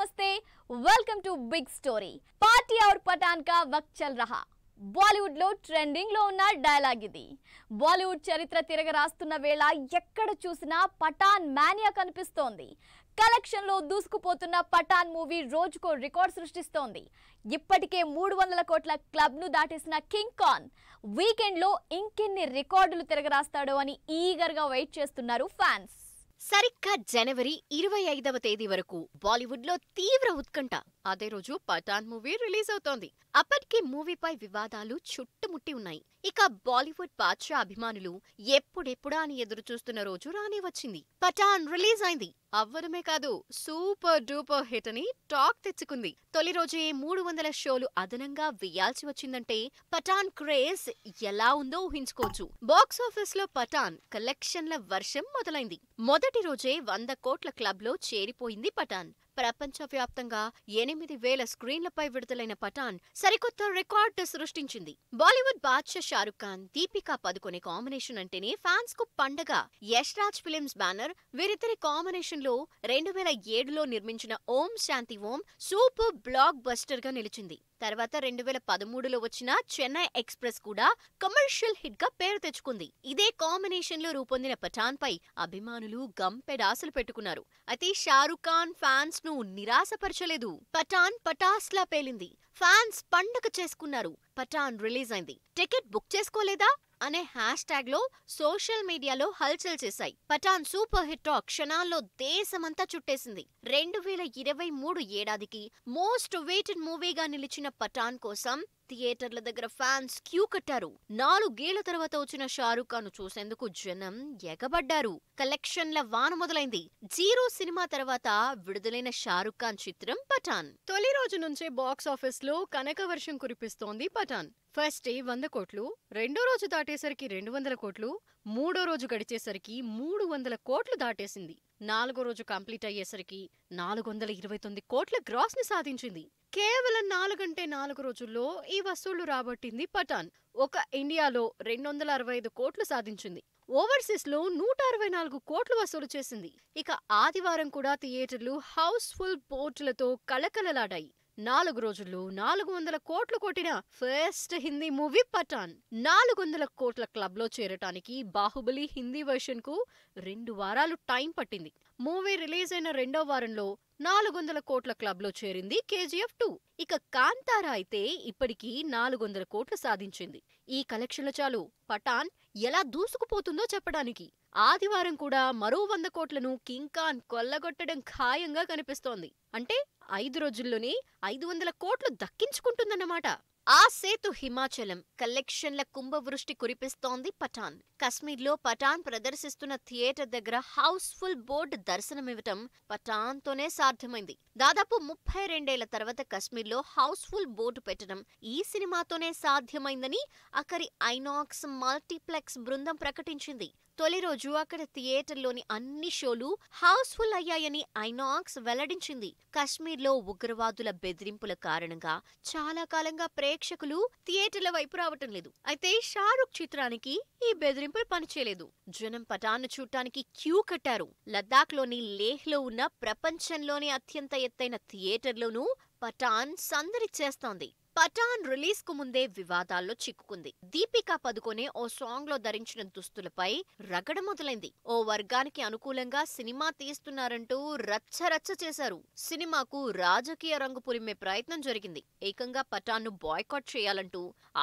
నమస్తే welcome to big story party hour Pathaan కా వక్ చల్ రహా బాలీవుడ్ లో ట్రెండింగ్ లో ఉన్న డైలాగ్ ఇది బాలీవుడ్ చరిత్ర తిరగ రాస్తున్న వేళ ఎక్కడ చూసినా పఠాన్ మానియా కనిపిస్తోంది కలెక్షన్లో దూసుకుపోతున్న పఠాన్ మూవీ రోజుకో రికార్డ్ సృష్టిస్తోంది ఇప్పటికే మూడు వందల కోట్ల క్లబ్ను దాటేసిన కింగ్ కాన్ వీకెండ్లో ఇంకెన్ని రికార్డులు తిరగరాస్తాడో అని గా వెయిట్ చేస్తున్నారు ఫ్యాన్స్ సరిగ్గా జనవరి ఇరవై ఐదవ తేదీ వరకు బాలీవుడ్లో తీవ్ర ఉత్కంఠ అదే రోజు పఠాన్ మూవీ రిలీజ్ అవుతోంది అప్పటికి మూవీపై వివాదాలు చుట్టుముట్టి ఉన్నాయి ఇక బాలీవుడ్ బాద్షా అభిమానులు ఎప్పుడెప్పుడా అని ఎదురు చూస్తున్న రోజు రానే వచ్చింది పఠాన్ రిలీజ్ అయింది అవ్వడమే కాదు సూపర్ డూపర్ హిట్ అని టాక్ తెచ్చుకుంది తొలి రోజే మూడు వందల షోలు అదనంగా వేయాల్సి వచ్చిందంటే పఠాన్ క్రేజ్ ఎలా ఉందో ఊహించుకోవచ్చు బాక్సాఫీస్ లో పఠాన్ కలెక్షన్ల వర్షం మొదలైంది మొదటి రోజే వంద కోట్ల క్లబ్లో చేరిపోయింది పఠాన్ ప్రపంచవ్యాప్తంగా ఎనిమిది వేల స్క్రీన్లపై విడుదలైన పఠాన్ సరికొత్త రికార్డు సృష్టించింది బాలీవుడ్ బాద్షా షారుఖ్ ఖాన్ దీపికా పదుకొనే కాంబినేషన్ అంటేనే ఫ్యాన్స్ కు పండగ యష్ రాజ్ ఫిలిమ్స్ బ్యానర్ వీరిద్దరి కాంబినేషన్ లో రెండు వేల ఏడులో నిర్మించిన Om Shanti Om super blockbuster గా నిలిచింది తర్వాత రెండు వేల పదమూడులో వచ్చిన చెన్నై ఎక్స్ప్రెస్ కూడా కమర్షియల్ హిట్ గా పేరు తెచ్చుకుంది ఇదే కాంబినేషన్లో రూపొందిన పఠాన్ పై అభిమానులు గంపెడాసలు పెట్టుకున్నారు అయితే షారుఖ్ ఖాన్ ను నిరాశపరచలేదు పఠాన్ పటాస్లా పేలింది ఫ్యాన్స్ పండగ చేసుకున్నారు పఠాన్ రిలీజ్ అయింది టికెట్ బుక్ చేసుకోలేదా అనే హ్యాష్ లో సోషల్ మీడియాలో హల్చల్ చేశాయి పఠాన్ సూపర్ హిట్ టాక్ క్షణాల్లో దేశమంతా చుట్టేసింది రెండు వేల ఇరవై మూడు ఏడాదికి మోస్ట్ వెయిటెడ్ మూవీగా నిలిచిన పఠాన్ కోసం థియేటర్ల దగ్గర ఫ్యాన్స్ క్యూ కట్టారు నాలుగేళ్ల తర్వాత వచ్చిన షారూఖ్ ఖాన్ చూసేందుకు జనం ఎగబడ్డారు కలెక్షన్ల వాన మొదలైంది జీరో సినిమా తర్వాత విడుదలైన షారూఖ్ ఖాన్ చిత్రం పఠాన్ తొలి రోజు నుంచే బాక్స్ ఆఫీస్ లో కనక వర్షం కురిపిస్తోంది పఠాన్ ఫస్ట్ డే వంద కోట్లు రెండో రోజు దాటేసరికి రెండు వందల కోట్లు మూడో రోజు గడిచేసరికి మూడు వందల కోట్లు దాటేసింది నాలుగో రోజు కంప్లీట్ అయ్యేసరికి నాలుగు వందల ఇరవై తొమ్మిది కోట్ల ని సాధించింది కేవలం నాలుగంటే నాలుగు రోజుల్లో ఈ వసూళ్లు రాబట్టింది పఠాన్ ఒక ఇండియాలో రెండు వందల అరవై ఐదు కోట్లు సాధించింది ఓవర్సీస్ లో నూట అరవై నాలుగు కోట్లు వసూలు చేసింది ఇక ఆదివారం కూడా థియేటర్లు హౌస్ఫుల్ పోర్టులతో కళకళలాడాయి నాలుగు రోజుల్లో నాలుగు వందల కోట్లు కొట్టిన ఫస్ట్ హిందీ మూవీ పఠాన్ నాలుగు వందల కోట్ల క్లబ్లో చేరటానికి బాహుబలి హిందీ వెర్షన్కు రెండు వారాలు టైం పట్టింది మూవీ రిలీజ్ అయిన రెండో వారంలో నాలుగు వందల కోట్ల క్లబ్లో చేరింది కేజీఎఫ్ టూ ఇక కాంతారా అయితే ఇప్పటికీ నాలుగు వందల కోట్లు సాధించింది ఈ కలెక్షన్లు చాలు పఠాన్ ఎలా దూసుకుపోతుందో చెప్పడానికి ఆదివారం కూడా మరో వంద కోట్లను కింకాన్ కొల్లగొట్టడం ఖాయంగా కనిపిస్తోంది అంటే ఐదు రోజుల్లోనే ఐదు వందల కోట్లు దక్కించుకుంటుందన్నమాట ఆ సేతు హిమాచలం కలెక్షన్ల కుంభవృష్టి కురిపిస్తోంది పఠాన్ కశ్మీర్లో పఠాన్ ప్రదర్శిస్తున్న థియేటర్ దగ్గర హౌస్ఫుల్ బోర్డు దర్శనమివ్వటం పఠాన్తోనే సాధ్యమైంది దాదాపు ముప్పై రెండేళ్ల తర్వాత కశ్మీర్లో హౌస్ఫుల్ బోర్డు పెట్టడం ఈ సినిమాతోనే సాధ్యమైందని అక్కడి ఐనాక్స్ మల్టీప్లెక్స్ బృందం ప్రకటించింది తొలి రోజు అక్కడ థియేటర్లోని అన్ని షోలు హౌస్ఫుల్ అయ్యాయని ఐనాక్స్ వెల్లడించింది కశ్మీర్లో ఉగ్రవాదుల బెదిరింపుల కారణంగా చాలా కాలంగా ప్రేక్షకులు థియేటర్ల వైపు రావటం లేదు అయితే షారుఖ్ చిత్రానికి ఈ బెదిరింపులు పనిచేయలేదు జనం పటాను చూడటానికి క్యూ కట్టారు లద్దాఖ్లోని లేహ్లో ఉన్న ప్రపంచంలోనే అత్యంత ఎత్తైన థియేటర్లోనూ పఠాన్ సందడి చేస్తోంది పఠాన్ రిలీజ్ కు ముందే వివాదాల్లో చిక్కుకుంది దీపికా పదుకొనే ఓ సాంగ్ లో ధరించిన దుస్తులపై రగడ మొదలైంది ఓ వర్గానికి అనుకూలంగా సినిమా తీస్తున్నారంటూ రచ్చరచ్చ చేశారు సినిమాకు రాజకీయ రంగు పులిమే ప్రయత్నం జరిగింది ఏకంగా ను బాయ్కాట్ చేయాలంటూ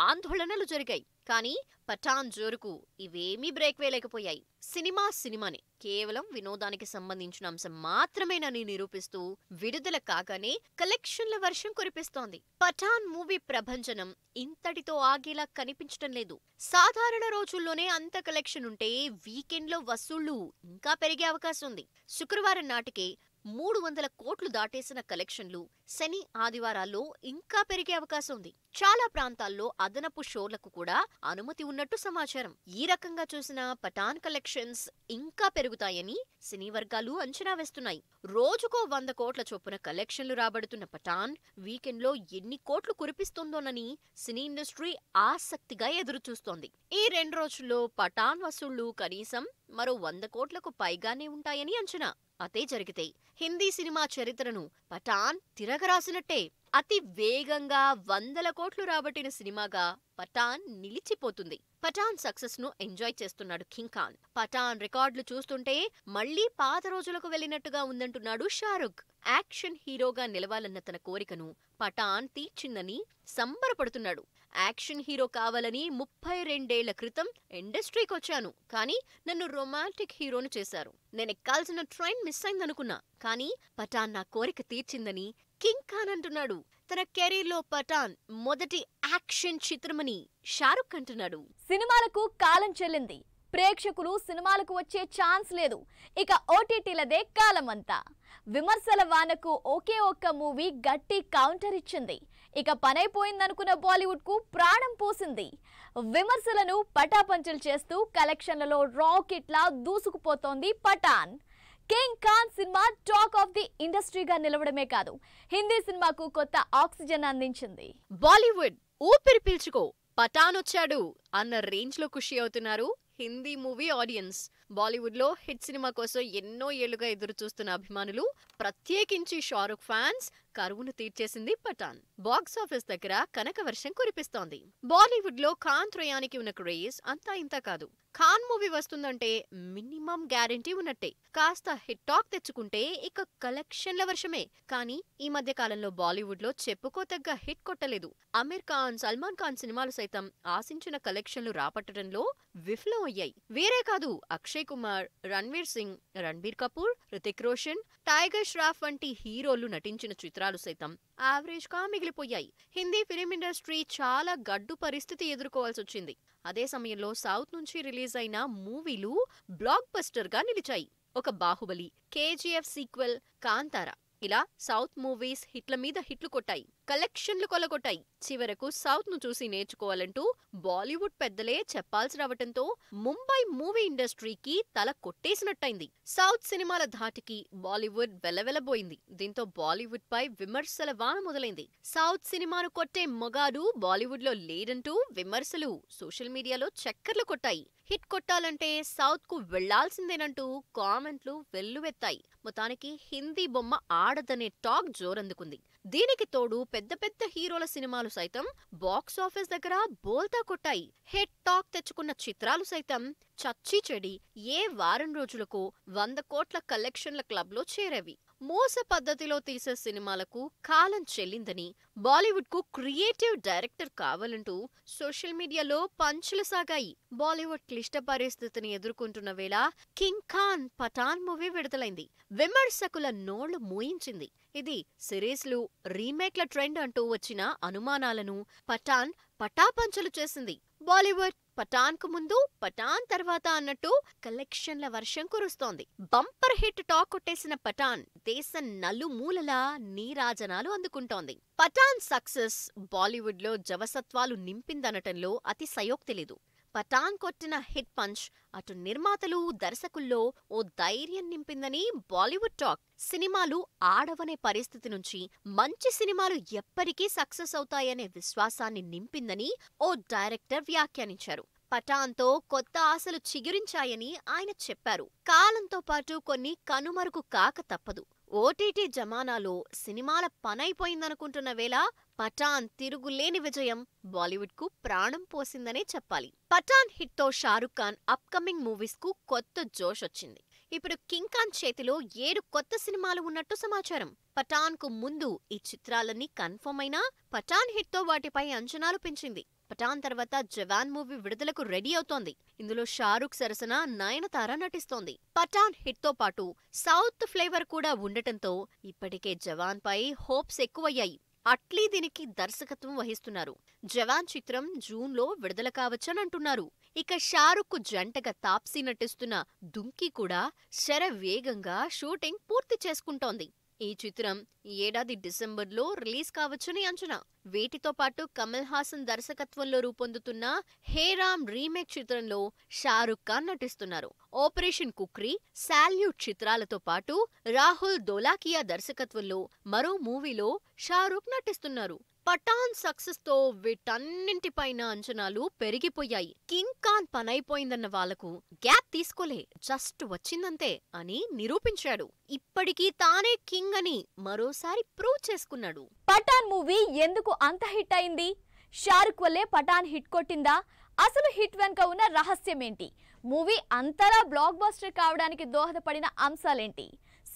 ఆందోళనలు జరిగాయి కానీ పఠాన్ జోరుకు ఇవేమీ బ్రేక్ వేయలేకపోయాయి సినిమా సినిమానే కేవలం వినోదానికి సంబంధించిన అంశం మాత్రమేనని నిరూపిస్తూ విడుదల కాగానే కలెక్షన్ల వర్షం కురిపిస్తోంది పఠాన్ మూవీ ప్రభంజనం ఇంతటితో ఆగేలా కనిపించటం లేదు సాధారణ రోజుల్లోనే అంత కలెక్షన్ ఉంటే వీకెండ్లో వసూళ్లు ఇంకా పెరిగే అవకాశం ఉంది శుక్రవారం నాటికే మూడు వందల కోట్లు దాటేసిన కలెక్షన్లు శని ఆదివారాల్లో ఇంకా పెరిగే అవకాశం ఉంది చాలా ప్రాంతాల్లో అదనపు షోలకు కూడా అనుమతి ఉన్నట్టు సమాచారం ఈ రకంగా చూసిన పఠాన్ కలెక్షన్స్ ఇంకా పెరుగుతాయని సినీ వర్గాలు అంచనా వేస్తున్నాయి రోజుకో వంద కోట్ల చొప్పున కలెక్షన్లు రాబడుతున్న పఠాన్ వీకెండ్లో ఎన్ని కోట్లు కురిపిస్తుందోనని సినీ ఇండస్ట్రీ ఆసక్తిగా ఎదురుచూస్తోంది ఈ రెండు రోజుల్లో పఠాన్ వసూళ్లు కనీసం మరో వంద కోట్లకు పైగానే ఉంటాయని అంచనా అదే జరిగితే హిందీ సినిమా చరిత్రను పఠాన్ తిరగరాసినట్టే అతి వేగంగా వందల కోట్లు రాబట్టిన సినిమాగా పఠాన్ నిలిచిపోతుంది పఠాన్ సక్సెస్ ను ఎంజాయ్ చేస్తున్నాడు కింగ్ ఖాన్ పఠాన్ రికార్డులు చూస్తుంటే మళ్లీ పాత రోజులకు వెళ్ళినట్టుగా ఉందంటున్నాడు షారుఖ్ యాక్షన్ హీరోగా నిలవాలన్న తన కోరికను పఠాన్ తీర్చిందని సంబరపడుతున్నాడు యాక్షన్ హీరో కావాలని ముప్పై రెండేళ్ల క్రితం ఇండస్ట్రీకొచ్చాను కానీ నన్ను రొమాంటిక్ హీరోను చేశారు నేను ఎక్కాల్సిన ట్రైన్ మిస్ అయిందనుకున్నా కానీ పఠాన్ నా కోరిక తీర్చిందని కింగ్ ఖాన్ అంటున్నాడు తన కెరీర్లో పఠాన్ మొదటి యాక్షన్ చిత్రమని షారుఖ్ అంటున్నాడు సినిమాలకు కాలం చెల్లింది ప్రేక్షకులు సినిమాలకు వచ్చే ఛాన్స్ లేదు ఇక ఓటీటీలదే కాలం అంతా విమర్శల వానకు ఒకే ఒక్క మూవీ గట్టి కౌంటర్ ఇచ్చింది ఇక పనైపోయిందనుకున్న బాలీవుడ్కు ప్రాణం పోసింది విమర్శలను పటాపంచలు చేస్తూ కలెక్షన్లలో రాకెట్లా దూసుకుపోతోంది పఠాన్ కింగ్ ఖాన్ సినిమా టాక్ ఆఫ్ ది ఇండస్ట్రీగా నిలవడమే కాదు హిందీ సినిమాకు కొత్త ఆక్సిజన్ అందించింది బాలీవుడ్ ఊపిరి పీల్చుకో పఠాన్ వచ్చాడు అన్న రేంజ్ లో ఖుషి అవుతున్నారు హిందీ మూవీ ఆడియన్స్ బాలీవుడ్లో హిట్ సినిమా కోసం ఎన్నో ఏళ్లుగా ఎదురు చూస్తున్న అభిమానులు ప్రత్యేకించి షారుఖ్ ఫ్యాన్స్ కరువును తీర్చేసింది పఠాన్ ఆఫీస్ దగ్గర కనక వర్షం కురిపిస్తోంది బాలీవుడ్ లో ఖాన్ త్రయానికి ఉన్న క్రేజ్ అంతా ఇంత కాదు ఖాన్ మూవీ వస్తుందంటే మినిమం గ్యారంటీ ఉన్నట్టే కాస్త హిట్ టాక్ తెచ్చుకుంటే ఇక కలెక్షన్ల వర్షమే కానీ ఈ మధ్య కాలంలో బాలీవుడ్ లో చెప్పుకోతగ్గ హిట్ కొట్టలేదు అమీర్ ఖాన్ సల్మాన్ ఖాన్ సినిమాలు సైతం ఆశించిన కలెక్షన్లు రాపట్టడంలో విఫలం అయ్యాయి వేరే కాదు అక్షయ్ అక్షయ్ కుమార్ రణ్వీర్ సింగ్ రణ్బీర్ కపూర్ రితిక్ రోషన్ టైగర్ ష్రాఫ్ వంటి హీరోలు నటించిన చిత్రాలు సైతం యావరేజ్గా మిగిలిపోయాయి హిందీ ఫిలిం ఇండస్ట్రీ చాలా గడ్డు పరిస్థితి ఎదుర్కోవాల్సి వచ్చింది అదే సమయంలో సౌత్ నుంచి రిలీజ్ అయిన మూవీలు బ్లాక్ బస్టర్గా నిలిచాయి ఒక బాహుబలి కేజీఎఫ్ సీక్వెల్ కాంతారా ఇలా సౌత్ మూవీస్ హిట్ల మీద హిట్లు కొట్టాయి కలెక్షన్లు కొలగొట్టాయి చివరకు సౌత్ ను చూసి నేర్చుకోవాలంటూ బాలీవుడ్ పెద్దలే చెప్పాల్సి రావటంతో ముంబై మూవీ ఇండస్ట్రీకి తల కొట్టేసినట్టయింది సౌత్ సినిమాల ధాటికి బాలీవుడ్ వెలవెలబోయింది దీంతో బాలీవుడ్ పై విమర్శల వాన మొదలైంది సౌత్ సినిమాను కొట్టే మొగాడు బాలీవుడ్లో లేడంటూ విమర్శలు సోషల్ మీడియాలో చక్కర్లు కొట్టాయి హిట్ కొట్టాలంటే సౌత్ కు వెళ్లాల్సిందేనంటూ కామెంట్లు వెల్లువెత్తాయి మొత్తానికి హిందీ బొమ్మ ఆడదనే టాక్ జోరందుకుంది దీనికి తోడు పెద్ద పెద్ద హీరోల సినిమాలు సైతం బాక్స్ ఆఫీస్ దగ్గర బోల్తా కొట్టాయి హెడ్ టాక్ తెచ్చుకున్న చిత్రాలు సైతం చచ్చి చెడి ఏ వారం రోజులకు వంద కోట్ల కలెక్షన్ల క్లబ్లో చేరేవి మోస పద్ధతిలో తీసే సినిమాలకు కాలం చెల్లిందని బాలీవుడ్కు క్రియేటివ్ డైరెక్టర్ కావాలంటూ సోషల్ మీడియాలో పంచులు సాగాయి బాలీవుడ్ క్లిష్ట పరిస్థితిని ఎదుర్కొంటున్న వేళ కింగ్ ఖాన్ పఠాన్ మూవీ విడుదలైంది విమర్శకుల నోళ్లు మూయించింది ఇది సిరీస్లు రీమేక్ల ట్రెండ్ అంటూ వచ్చిన అనుమానాలను పఠాన్ పటాపంచలు చేసింది బాలీవుడ్ పఠాన్ కు ముందు పఠాన్ తర్వాత అన్నట్టు కలెక్షన్ల వర్షం కురుస్తోంది బంపర్ హిట్ టాక్ కొట్టేసిన పఠాన్ దేశం నలుమూలలా నీరాజనాలు అందుకుంటోంది పఠాన్ సక్సెస్ బాలీవుడ్లో జవసత్వాలు నింపిందనటంలో అతి సయోక్తి లేదు పటాన్ కొట్టిన హిట్ పంచ్ అటు నిర్మాతలు దర్శకుల్లో ఓ ధైర్యం నింపిందని బాలీవుడ్ టాక్ సినిమాలు ఆడవనే పరిస్థితి నుంచి మంచి సినిమాలు ఎప్పటికీ సక్సెస్ అవుతాయనే విశ్వాసాన్ని నింపిందని ఓ డైరెక్టర్ వ్యాఖ్యానించారు పటాన్తో కొత్త ఆశలు చిగురించాయని ఆయన చెప్పారు కాలంతో పాటు కొన్ని కనుమరుగు కాక తప్పదు ఓటీటీ జమానాలో సినిమాల పనైపోయిందనుకుంటున్న వేళ పఠాన్ తిరుగులేని విజయం బాలీవుడ్కు ప్రాణం పోసిందనే చెప్పాలి పఠాన్ హిట్ తో షారుఖ్ ఖాన్ అప్కమింగ్ మూవీస్కు కొత్త జోష్ వచ్చింది ఇప్పుడు కింగ్ ఖాన్ చేతిలో ఏడు కొత్త సినిమాలు ఉన్నట్టు సమాచారం పఠాన్ కు ముందు ఈ చిత్రాలన్నీ కన్ఫర్మ్ అయినా పఠాన్ హిట్ తో వాటిపై అంచనాలు పెంచింది పఠాన్ తర్వాత జవాన్ మూవీ విడుదలకు రెడీ అవుతోంది ఇందులో షారుఖ్ సరసన నయనతార నటిస్తోంది పఠాన్ హిట్ తో పాటు సౌత్ ఫ్లేవర్ కూడా ఉండటంతో ఇప్పటికే జవాన్ పై హోప్స్ ఎక్కువయ్యాయి అట్లీ దీనికి దర్శకత్వం వహిస్తున్నారు జవాన్ చిత్రం జూన్లో విడుదల కావచ్చనంటున్నారు ఇక షారుఖ్ జంటగా తాప్సీ నటిస్తున్న దుంకి కూడా శర వేగంగా షూటింగ్ పూర్తి చేసుకుంటోంది ఈ చిత్రం ఏడాది డిసెంబర్లో రిలీజ్ కావచ్చని అంచనా వీటితో పాటు కమల్ హాసన్ దర్శకత్వంలో రూపొందుతున్న హే రామ్ రీమేక్ చిత్రంలో షారుఖ్ ఖాన్ నటిస్తున్నారు ఆపరేషన్ కుక్రీ శాల్యూట్ చిత్రాలతో పాటు రాహుల్ దోలాకియా దర్శకత్వంలో మరో మూవీలో షారుఖ్ నటిస్తున్నారు పఠాన్ సక్సెస్ తో వీటన్నింటిపైన అంచనాలు పెరిగిపోయాయి కింగ్ ఖాన్ పనైపోయిందన్న వాళ్లకు గ్యాప్ తీసుకోలే జస్ట్ వచ్చిందంతే అని నిరూపించాడు ఇప్పటికీ తానే కింగ్ అని మరోసారి ప్రూవ్ చేసుకున్నాడు పఠాన్ మూవీ ఎందుకు అంత హిట్ అయింది షారుక్ వల్లే పఠాన్ హిట్ కొట్టిందా అసలు హిట్ వెనుక ఉన్న రహస్యం ఏంటి మూవీ అంతలా బ్లాక్ బస్టర్ కావడానికి దోహదపడిన అంశాలేంటి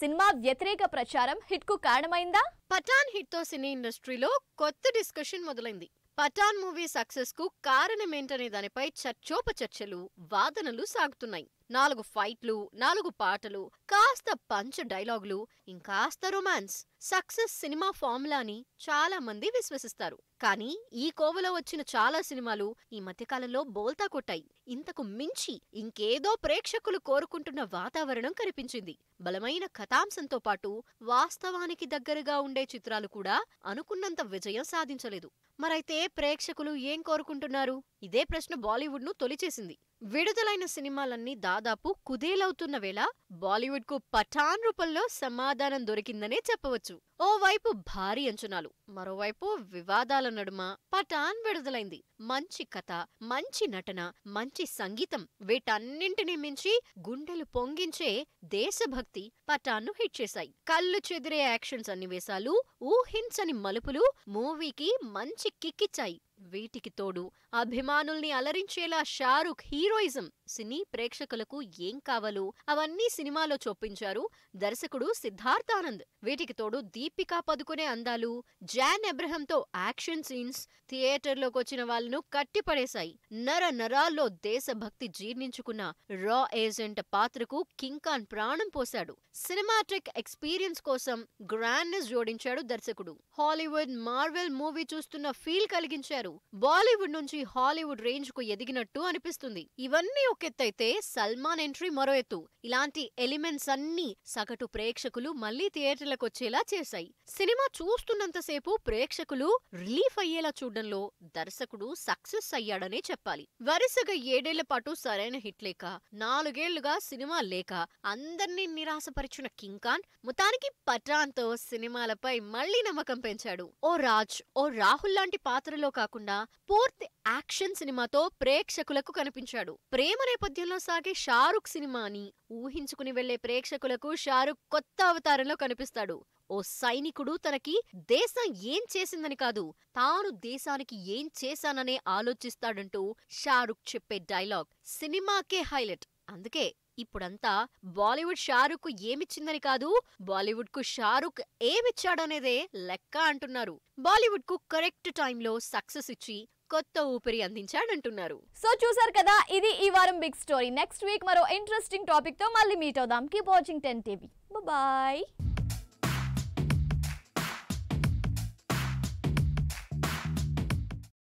సినిమా వ్యతిరేక ప్రచారం హిట్ కు కారణమైందా పఠాన్ హిట్ తో సినీ ఇండస్ట్రీలో కొత్త డిస్కషన్ మొదలైంది పఠాన్ మూవీ సక్సెస్ కు కారణమేంటనే దానిపై చర్చోపచర్చలు వాదనలు సాగుతున్నాయి నాలుగు ఫైట్లు నాలుగు పాటలు కాస్త పంచ్ డైలాగులు ఇంకాస్త రొమాన్స్ సక్సెస్ సినిమా ఫార్ములాని చాలా మంది విశ్వసిస్తారు కానీ ఈ కోవలో వచ్చిన చాలా సినిమాలు ఈ మధ్యకాలంలో బోల్తా కొట్టాయి ఇంతకు మించి ఇంకేదో ప్రేక్షకులు కోరుకుంటున్న వాతావరణం కనిపించింది బలమైన కథాంశంతో పాటు వాస్తవానికి దగ్గరగా ఉండే చిత్రాలు కూడా అనుకున్నంత విజయం సాధించలేదు మరైతే ప్రేక్షకులు ఏం కోరుకుంటున్నారు ఇదే ప్రశ్న బాలీవుడ్ను తొలిచేసింది విడుదలైన సినిమాలన్నీ దాదాపు కుదేలవుతున్న వేళ బాలీవుడ్కు పఠాన్ రూపంలో సమాధానం దొరికిందనే చెప్పవచ్చు ఓవైపు భారీ అంచనాలు మరోవైపు వివాదాల నడుమ పఠాన్ విడుదలైంది మంచి కథ మంచి నటన మంచి సంగీతం వీటన్నింటినీ మించి గుండెలు పొంగించే దేశభక్తి పఠాన్ను హిట్ చేశాయి కళ్ళు చెదిరే యాక్షన్ సన్నివేశాలు ఊహించని మలుపులు మూవీకి మంచి కిక్కిచ్చాయి వీటికి తోడు అభిమానుల్ని అలరించేలా షారుఖ్ హీరోయిజం సినీ ప్రేక్షకులకు ఏం కావాలో అవన్నీ సినిమాలో చూపించారు దర్శకుడు సిద్ధార్థ్ ఆనంద్ వీటికి తోడు దీపికా పదుకునే అందాలు జాన్ ఎబ్రహంతో యాక్షన్ సీన్స్ థియేటర్లోకి వచ్చిన వాళ్ళను కట్టిపడేశాయి నర నరాల్లో దేశభక్తి జీర్ణించుకున్న రా ఏజెంట్ పాత్రకు కింకాన్ ప్రాణం పోశాడు సినిమాటిక్ ఎక్స్పీరియన్స్ కోసం గ్రాండ్నెస్ జోడించాడు దర్శకుడు హాలీవుడ్ మార్వెల్ మూవీ చూస్తున్న ఫీల్ కలిగించారు బాలీవుడ్ నుంచి హాలీవుడ్ రేంజ్ కు ఎదిగినట్టు అనిపిస్తుంది ఇవన్నీ ఒక ఎత్తైతే సల్మాన్ ఎంట్రీ మరో ఎత్తు ఇలాంటి ఎలిమెంట్స్ అన్ని సగటు ప్రేక్షకులు మళ్లీ థియేటర్లకు వచ్చేలా చేశాయి సినిమా చూస్తున్నంతసేపు ప్రేక్షకులు రిలీఫ్ అయ్యేలా చూడడంలో దర్శకుడు సక్సెస్ అయ్యాడనే చెప్పాలి వరుసగా ఏడేళ్ల పాటు సరైన హిట్ లేక నాలుగేళ్లుగా సినిమా లేక అందర్నీ నిరాశపరిచిన కింగ్ ఖాన్ మొత్తానికి పట్రాన్తో సినిమాలపై మళ్లీ నమ్మకం పెంచాడు ఓ రాజ్ ఓ రాహుల్ లాంటి పాత్రలో కాకుండా పూర్తి యాక్షన్ సినిమాతో ప్రేక్షకులకు కనిపించాడు ప్రేమ నేపథ్యంలో సాగే షారుఖ్ సినిమాని ఊహించుకుని వెళ్లే ప్రేక్షకులకు షారుఖ్ కొత్త అవతారంలో కనిపిస్తాడు ఓ సైనికుడు తనకి దేశం ఏం చేసిందని కాదు తాను దేశానికి ఏం చేశాననే ఆలోచిస్తాడంటూ షారుఖ్ చెప్పే డైలాగ్ సినిమాకే హైలైట్ అందుకే ఇప్పుడంతా బాలీవుడ్ షారుఖ్ ఏమిచ్చిందని కాదు బాలీవుడ్ కు షారుఖ్ ఏమిచ్చాడనేదే లెక్క అంటున్నారు బాలీవుడ్ కు కరెక్ట్ టైంలో సక్సెస్ ఇచ్చి కొత్త ఊపిరి అందించాడంటున్నారు సో చూసారు కదా ఇది ఈ వారం బిగ్ స్టోరీ నెక్స్ట్ వీక్ మరో ఇంట్రెస్టింగ్ టాపిక్ తో మళ్ళీ మీట్ అవుదాం keep watching ten TV bye